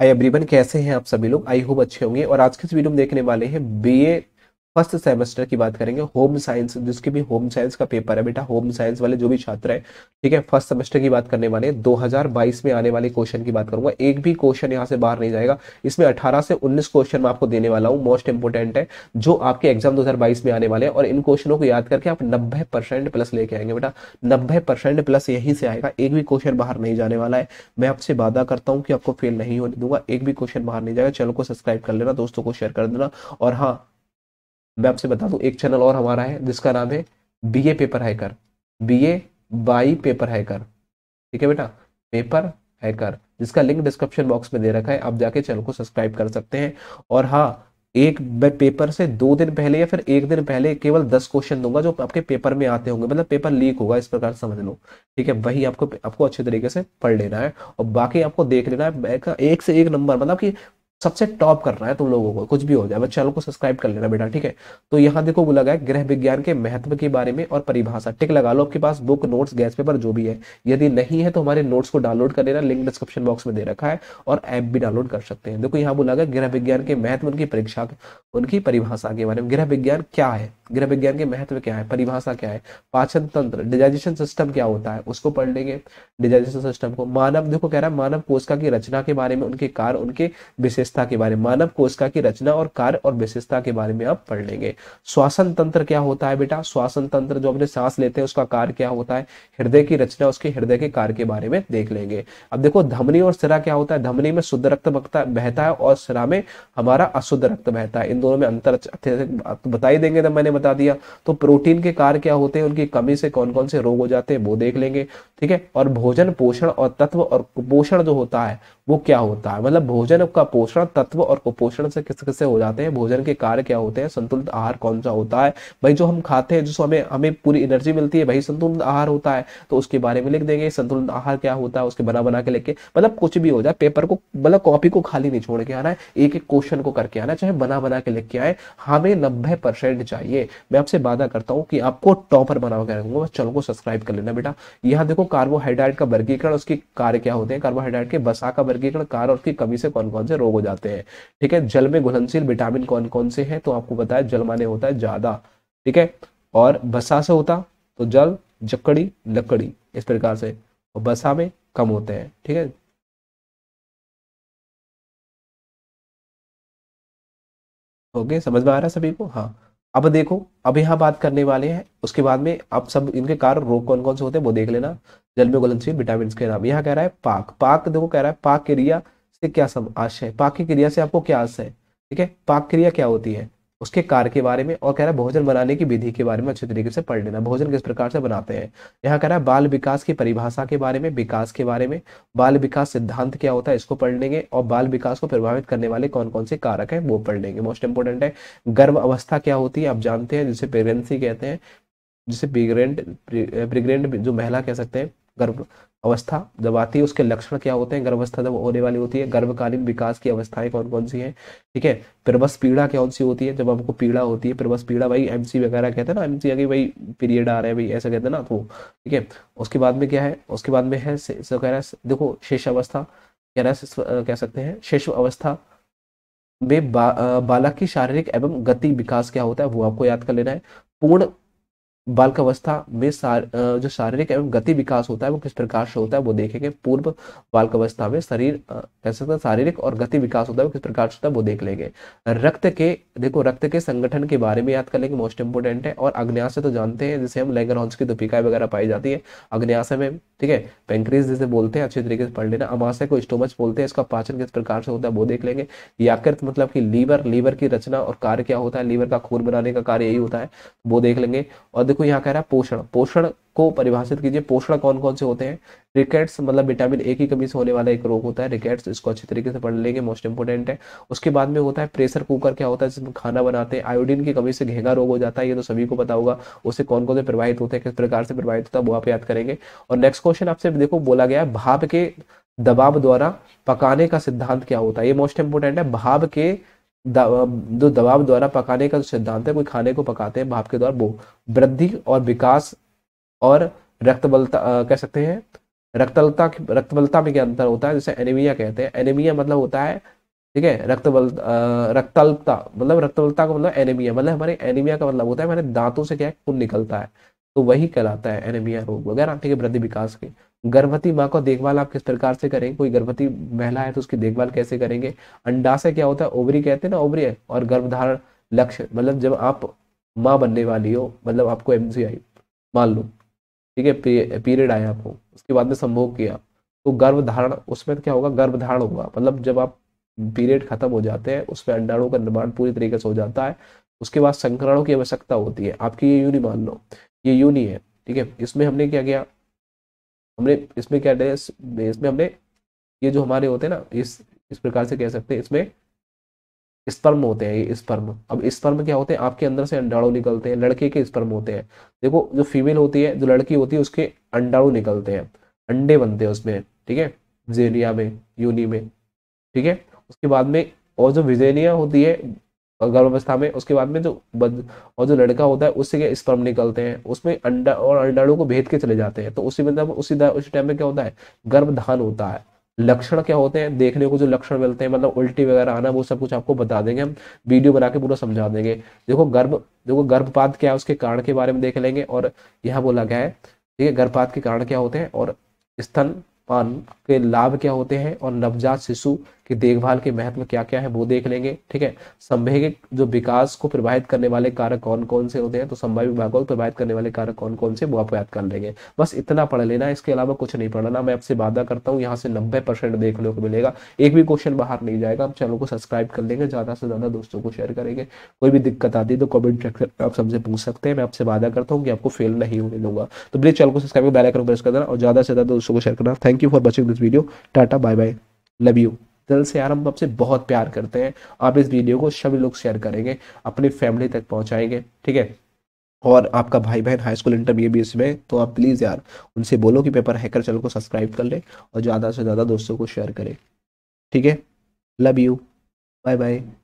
hi everyone कैसे हैं आप सभी लोग आई होप अच्छे होंगे और आज के इस वीडियो में देखने वाले हैं बीए फर्स्ट सेमेस्टर की बात करेंगे होम साइंस जिसके भी होम साइंस का पेपर है बेटा होम साइंस वाले जो भी छात्र है ठीक है फर्स्ट सेमेस्टर की बात करने वाले 2022 में आने वाले क्वेश्चन की बात करूंगा एक भी क्वेश्चन यहाँ से बाहर नहीं जाएगा इसमें अठारह से उन्नीस क्वेश्चन मैं आपको देने वाला हूँ मोस्ट इंपोर्टेंट है जो आपके एग्जाम दो में आने वाले हैं और इन क्वेश्चनों को याद करके आप नब्बे प्लस लेके आएंगे बेटा नब्बे प्लस यहीं से आएगा एक भी क्वेश्चन बाहर नहीं जाने वाला है मैं आपसे वादा करता हूँ कि आपको फेल नहीं होने दूंगा एक भी क्वेश्चन बाहर नहीं जाएगा चैनल को सब्सक्राइब कर लेना दोस्तों को शेयर कर देना और हाँ मैं आपसे बता दूं एक चैनल और हमारा है जिसका नाम है B A paper hacker B A by paper hacker ठीक है बेटा पेपर हैकर जिसका लिंक डिस्क्रिप्शन बॉक्स में दे रखा है आप जाके चैनल को सब्सक्राइब कर सकते हैं और हाँ एक मैं पेपर से दो दिन पहले या फिर एक दिन पहले केवल दस क्वेश्चन दूंगा जो आपके पेपर में आते होंगे मतलब पेपर लीक होगा इस प्रकार समझ लो ठीक है वही आपको आपको अच्छे तरीके से पढ़ लेना है और बाकी आपको देख लेना है एक से एक नंबर मतलब कि सबसे टॉप करना है तुम लोगों को कुछ भी हो जाए चैनल को सब्सक्राइब कर लेना बेटा ठीक है तो यहाँ देखो बोला गया ग्रह विज्ञान के महत्व के बारे में और परिभाषा टिक लगा लो आपके पास बुक नोट्स गैस पेपर जो भी है यदि नहीं है तो हमारे नोट्स को डाउनलोड कर लेना लिंक डिस्क्रिप्शन बॉक्स में दे रखा है और ऐप भी डाउनलोड कर सकते हैं देखो यहाँ बोला गया गृह विज्ञान के महत्व उनकी परीक्षा उनकी परिभाषा के बारे में गृह विज्ञान क्या है गृह विज्ञान के महत्व क्या है परिभाषा क्या है पाचन तंत्र डिजाइजेशन सिस्टम क्या होता है उसको पढ़ लेंगे डिजाइजेशन सिस्टम को मानव देखो कह रहा है मानव कोशिका की रचना के बारे में उनके कार्य उनके विशेष विशेषता के बारे में मानव कोशिका की रचना और कार्य और विशेषता के बारे में आप पढ़ लेंगे श्वासन तंत्र क्या होता है बेटा श्वासन तंत्र जो अपने सांस लेते हैं उसका कार्य क्या होता है हृदय की रचना उसके हृदय के कार्य के बारे में देख लेंगे अब देखो धमनी और सिरा क्या होता है धमनी में शुद्ध रक्त बहता है और सिरा में हमारा अशुद्ध रक्त बहता है इन दोनों में अंतर बताई देंगे तो मैंने बता दिया तो प्रोटीन के कार्य क्या होते हैं उनकी कमी से कौन कौन से रोग हो जाते हैं वो देख लेंगे ठीक है और भोजन पोषण और तत्व और कुपोषण जो होता है वो क्या होता है मतलब भोजन का पोषण तत्व और कुपोषण से किस से हो जाते हैं भोजन के कार्य क्या होते हैं संतुलित आहार कौन सा होता है भाई जो हम खाते हैं जिसको हमें हमें पूरी एनर्जी मिलती है भाई संतुलित आहार होता है तो उसके बारे में लिख देंगे संतुलित आहार क्या होता है उसके बना बना के लेके मतलब कुछ भी हो जाए पेपर को मतलब कॉपी को खाली नहीं छोड़ के आना है एक एक क्वेश्चन को करके आना चाहे बना बना के लेके आए हमें नब्बे परसेंट चाहिए मैं आपसे वादा करता हूँ कि आपको टॉपर बना के रखूंगा चैनल को सब्सक्राइब कर लेना बेटा यहाँ देखो कार्बोहाइड्रेट का वर्गीकरण उसके कार्य क्या होते हैं कार्बोहाइड्रेट के बसा का वर्गीकरण कारण और उसकी कमी से कौन कौन से रोग हो जाते हैं ठीक है जल में घुलनशील विटामिन कौन कौन से हैं तो आपको बताया जल माने होता है ज्यादा ठीक है और बसा से होता तो जल जकड़ी लकड़ी इस प्रकार से और तो बसा में कम होते हैं ठीक है ओके समझ में आ रहा है सभी को हाँ अब देखो अब यहाँ बात करने वाले हैं उसके बाद में आप सब इनके कारण रोग कौन कौन से होते हैं वो देख लेना जल में घुलनशील विटामिन के नाम यहाँ कह रहा है पाक पाक देखो कह रहा है पाक क्रिया से क्या सब आशय पाक की क्रिया से आपको क्या आशय है ठीक है पाक क्रिया क्या होती है उसके कार्य के बारे में और कह रहा है भोजन बनाने की विधि के बारे में अच्छे तरीके से पढ़ लेना भोजन किस प्रकार से बनाते हैं यहाँ कह रहा है बाल विकास की परिभाषा के बारे में विकास के बारे में बाल विकास सिद्धांत क्या होता है इसको पढ़ लेंगे और बाल विकास को प्रभावित करने वाले कौन कौन से कारक है वो पढ़ लेंगे मोस्ट इंपोर्टेंट है गर्भ अवस्था क्या होती है आप जानते हैं जिसे प्रेगनेंसी कहते हैं जिसे प्रेग्रेंट प्रेग्रेंट जो महिला कह सकते हैं गर्भ अवस्था जब आती है उसके लक्षण क्या होते हैं गर्भावस्था जब होने वाली होती है गर्भकालीन विकास की अवस्थाएं कौन कौन सी हैं ठीक है फिर बस पीड़ा कौन सी होती है जब आपको पीड़ा होती है फिर बस पीड़ा भाई एमसी वगैरह कहते हैं ना एमसी आगे भाई पीरियड आ रहा है भाई ऐसा कहते हैं ना तो ठीक है उसके बाद में क्या है उसके बाद में है देखो शेष अवस्था कह रहा है कह सकते हैं शेष अवस्था में बा, बालक की शारीरिक एवं गति विकास क्या होता है वो आपको याद कर लेना है पूर्ण बालकावस्था में सार, जो शारीरिक एवं गति विकास होता है वो किस प्रकार से होता है वो देखेंगे पूर्व बालकावस्था में शरीर कह सकते हैं शारीरिक और गति विकास होता है वो किस प्रकार से होता है वो देख लेंगे रक्त के देखो रक्त के संगठन के बारे में याद कर लेंगे मोस्ट इंपोर्टेंट है और अग्न्याशय तो जानते हैं जिसे हम लेगर की दुपिकाएं वगैरह पाई जाती है अग्न्याशय में ठीक है पेंक्रीज जिसे बोलते हैं अच्छे तरीके से पढ़ लेना अमाशय को स्टोमच बोलते हैं इसका पाचन किस प्रकार से होता है वो देख लेंगे याकृत तो मतलब की लीवर लीवर की रचना और कार्य क्या होता है लीवर का खून बनाने का कार्य यही होता है वो देख लेंगे और देखो यहाँ कह रहा है पोषण पोषण को परिभाषित कीजिए पोषण कौन कौन से होते हैं रिकेट्स मतलब विटामिन ए की कमी से होने वाला एक रोग होता है रिकेट्स इसको अच्छे तरीके से पढ़ लेंगे मोस्ट इंपोर्टेंट है उसके बाद में होता है प्रेशर कुकर क्या होता है जिसमें खाना बनाते हैं आयोडीन की कमी से घेगा रोग हो जाता है ये तो सभी को पता होगा उससे कौन कौन से प्रभावित होते हैं किस प्रकार से प्रभावित होता है वो आप याद करेंगे और नेक्स्ट क्वेश्चन आपसे देखो बोला गया है भाप के दबाव द्वारा पकाने का सिद्धांत क्या होता है ये मोस्ट इंपोर्टेंट है भाप के जो दबाव द्वारा पकाने का जो सिद्धांत है कोई खाने को पकाते हैं भाप के द्वारा वो वृद्धि और विकास और रक्तबलता कह सकते हैं रक्तलता रक्तबलता में क्या अंतर होता है जैसे एनीमिया कहते हैं एनीमिया मतलब होता है ठीक है रक्तबल रक्तलता मतलब रक्तबलता का मतलब एनीमिया मतलब हमारे एनीमिया का मतलब होता है हमारे दांतों से क्या है खून निकलता है तो वही कहलाता है एनीमिया रोग वगैरह ठीक है वृद्धि विकास के गर्भवती माँ को देखभाल आप किस प्रकार से करेंगे कोई गर्भवती महिला है तो उसकी देखभाल कैसे करेंगे अंडाशय क्या होता है ओवरी कहते हैं ना ओवरी है और गर्भधारण लक्ष्य मतलब जब आप माँ बनने वाली हो मतलब आपको एम मान लो ठीक है पीरियड आया आपको उसके बाद में संभोग किया तो गर्भधारण उसमें क्या होगा गर्भधारण होगा मतलब जब आप पीरियड खत्म हो जाते हैं उसमें अंडाणु का निर्माण पूरी तरीके से हो जाता है उसके बाद संक्रणों की आवश्यकता होती है आपकी ये यूनि मान लो ये यूनि है ठीक है इसमें हमने क्या किया हमने इसमें क्या इसमें हमने ये जो हमारे होते हैं ना इस इस प्रकार से कह सकते हैं इसमें स्पर्म होते हैं ये स्पर्म अब स्पर्म क्या होते हैं आपके अंदर से अंडाणु निकलते हैं लड़के के स्पर्म होते हैं देखो जो फीमेल होती है जो लड़की होती है उसके अंडाणु निकलते हैं अंडे बनते हैं उसमें ठीक है जेनिया में यूनि में ठीक है उसके बाद में और जो विजेनिया होती है गर्भावस्था में उसके बाद में जो बद और जो लड़का होता है उससे क्या स्पर्म निकलते हैं उसमें अंडा और अंडाणु को भेद के चले जाते हैं तो उसी मतलब उसी उसी टाइम में क्या होता है गर्भधान होता है लक्षण क्या होते हैं देखने को जो लक्षण मिलते हैं मतलब उल्टी वगैरह आना वो सब कुछ आपको बता देंगे हम वीडियो बना के पूरा समझा देंगे देखो गर्भ देखो गर्भपात क्या है उसके कारण के बारे में देख लेंगे और यहाँ बोला गया है ठीक है गर्भपात के कारण क्या होते हैं और स्तनपान के लाभ क्या होते हैं और नवजात शिशु कि देखभाल के महत्व क्या क्या है वो देख लेंगे ठीक है संवैगिक जो विकास को प्रभावित करने वाले कारक कौन कौन से होते हैं तो संभावित विभाग को प्रभावित करने वाले कारक कौन कौन से वो आप याद कर लेंगे बस इतना पढ़ लेना इसके अलावा कुछ नहीं पढ़ना मैं आपसे वादा करता हूँ यहाँ से नब्बे परसेंट देखने को मिलेगा एक भी क्वेश्चन बाहर नहीं जाएगा आप चैनल को सब्सक्राइब कर लेंगे ज्यादा से ज्यादा दोस्तों को शेयर करेंगे कोई भी दिक्कत आती है तो कॉमेंट कर आप सबसे पूछ सकते हैं मैं आपसे वादा करता हूँ कि आपको फेल नहीं होने दूंगा तो प्लीज चैनल को सब्सक्राइब कर प्रेस कर देना और ज्यादा से ज्यादा दोस्तों को शेयर करना thank you for watching this video tata bye bye love you दिल से यार हम आपसे बहुत प्यार करते हैं आप इस वीडियो को सभी लोग शेयर करेंगे अपनी फैमिली तक पहुंचाएंगे ठीक है और आपका भाई बहन हाई स्कूल इंटर बी में तो आप प्लीज़ यार उनसे बोलो कि पेपर हैकर चैनल को सब्सक्राइब कर लें और ज़्यादा से ज़्यादा दोस्तों को शेयर करें ठीक है लव यू बाय बाय